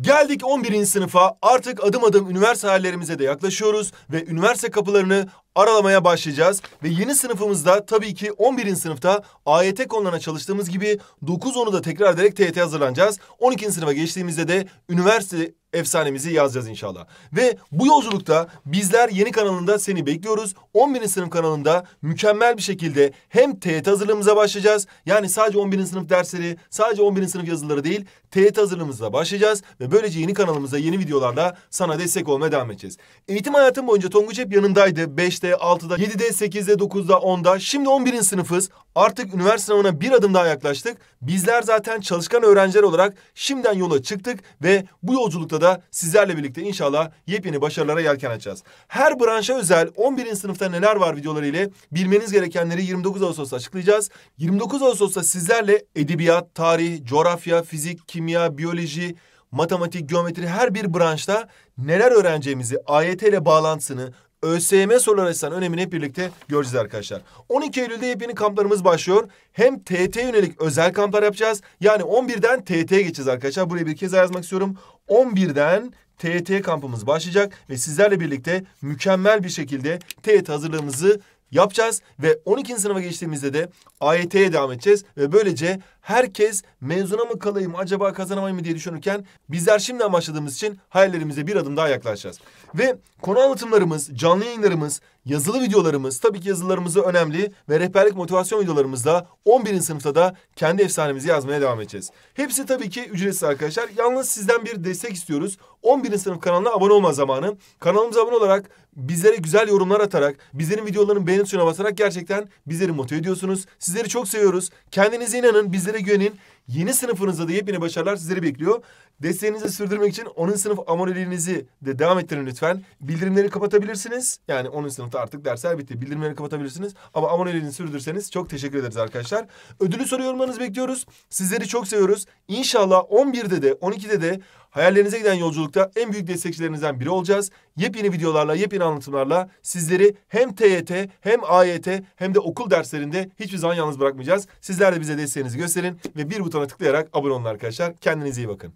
Geldik 11. sınıfa artık adım adım üniversite hayallerimize de yaklaşıyoruz ve üniversite kapılarını aralamaya başlayacağız. Ve yeni sınıfımızda tabii ki 11. sınıfta AYT konularına çalıştığımız gibi 9-10'u da tekrar ederek TYT hazırlanacağız. 12. sınıfa geçtiğimizde de üniversite efsanemizi yazacağız inşallah. Ve bu yolculukta bizler yeni kanalında seni bekliyoruz. 11. sınıf kanalında mükemmel bir şekilde hem TYT e hazırlığımıza başlayacağız. Yani sadece 11. sınıf dersleri, sadece 11. sınıf yazıları değil, TYT e hazırlığımıza başlayacağız ve böylece yeni kanalımıza yeni videolarda sana destek olmaya devam edeceğiz. Eğitim hayatım boyunca Tonguç hep yanındaydı. 5'te, 6'da, 7'de, 8'de, 9'da, 10'da. Şimdi 11. sınıfız. Artık üniversite sınavına bir adım daha yaklaştık. Bizler zaten çalışkan öğrenciler olarak şimdiden yola çıktık ve bu yolculukta da da sizlerle birlikte inşallah yepyeni başarılara yelken açacağız. Her branşa özel 11. sınıfta neler var videoları ile bilmeniz gerekenleri 29 Ağustos'ta açıklayacağız. 29 Ağustos'ta sizlerle edebiyat, tarih, coğrafya, fizik, kimya, biyoloji, matematik, geometri her bir branşta neler öğreneceğimizi, AYT ile bağlantısını, ÖSYM soruları açısından önemini hep birlikte göreceğiz arkadaşlar. 12 Eylül'de yepyeni kamplarımız başlıyor. Hem TT yönelik özel kamplar yapacağız. Yani 11'den TT'ye geçeceğiz arkadaşlar. Buraya bir kez yazmak istiyorum. 11'den TT kampımız başlayacak ve sizlerle birlikte mükemmel bir şekilde TET hazırlığımızı yapacağız ve 12. sınıfa geçtiğimizde de AYT'ye devam edeceğiz ve böylece herkes mezuna mı kalayım acaba kazanamayayım mı diye düşünürken bizler şimdiden başladığımız için hayallerimize bir adım daha yaklaşacağız. Ve konu anlatımlarımız, canlı yayınlarımız, Yazılı videolarımız, tabii ki yazılarımız önemli ve rehberlik motivasyon videolarımızda 11. sınıfta da kendi efsanemizi yazmaya devam edeceğiz. Hepsi tabii ki ücretsiz arkadaşlar. Yalnız sizden bir destek istiyoruz. 11. sınıf kanalına abone olma zamanı. Kanalımıza abone olarak bizlere güzel yorumlar atarak, bizlerin videolarının beğeni tuşuna basarak gerçekten bizleri motive ediyorsunuz. Sizleri çok seviyoruz. Kendinize inanın, bizlere güvenin. Yeni sınıfınızda da yepyeni başarılar sizleri bekliyor. Desteğinizi sürdürmek için 10. sınıf aboneliğinizi de devam ettirin lütfen. Bildirimleri kapatabilirsiniz. Yani 10. sınıfta artık dersler bitti. Bildirimleri kapatabilirsiniz. Ama aboneliğini sürdürseniz çok teşekkür ederiz arkadaşlar. Ödülü soru yorumlarınızı bekliyoruz. Sizleri çok seviyoruz. İnşallah 11'de de 12'de de Hayallerinize giden yolculukta en büyük destekçilerinizden biri olacağız. Yepyeni videolarla, yepyeni anlatımlarla sizleri hem TYT, hem AYT, hem de okul derslerinde hiçbir zaman yalnız bırakmayacağız. Sizler de bize desteğinizi gösterin ve bir butona tıklayarak abone olun arkadaşlar. Kendinize iyi bakın.